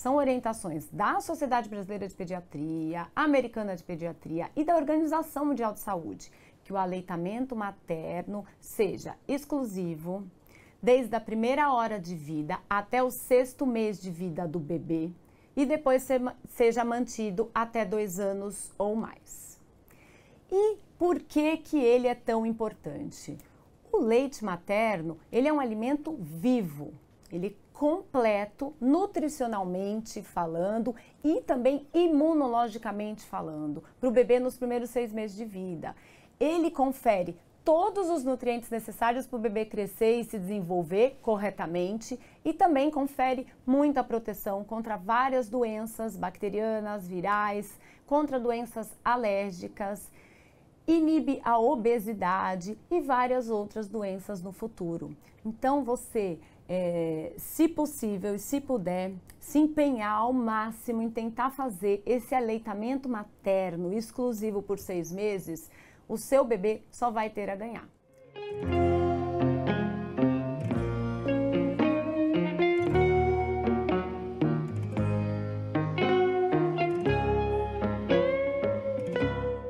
são orientações da Sociedade Brasileira de Pediatria, Americana de Pediatria e da Organização Mundial de Saúde que o aleitamento materno seja exclusivo desde a primeira hora de vida até o sexto mês de vida do bebê e depois ser, seja mantido até dois anos ou mais. E por que que ele é tão importante? O leite materno ele é um alimento vivo, ele é completo, nutricionalmente falando e também imunologicamente falando, para o bebê nos primeiros seis meses de vida. Ele confere todos os nutrientes necessários para o bebê crescer e se desenvolver corretamente e também confere muita proteção contra várias doenças bacterianas, virais, contra doenças alérgicas inibe a obesidade e várias outras doenças no futuro. Então, você, é, se possível e se puder, se empenhar ao máximo em tentar fazer esse aleitamento materno exclusivo por seis meses, o seu bebê só vai ter a ganhar.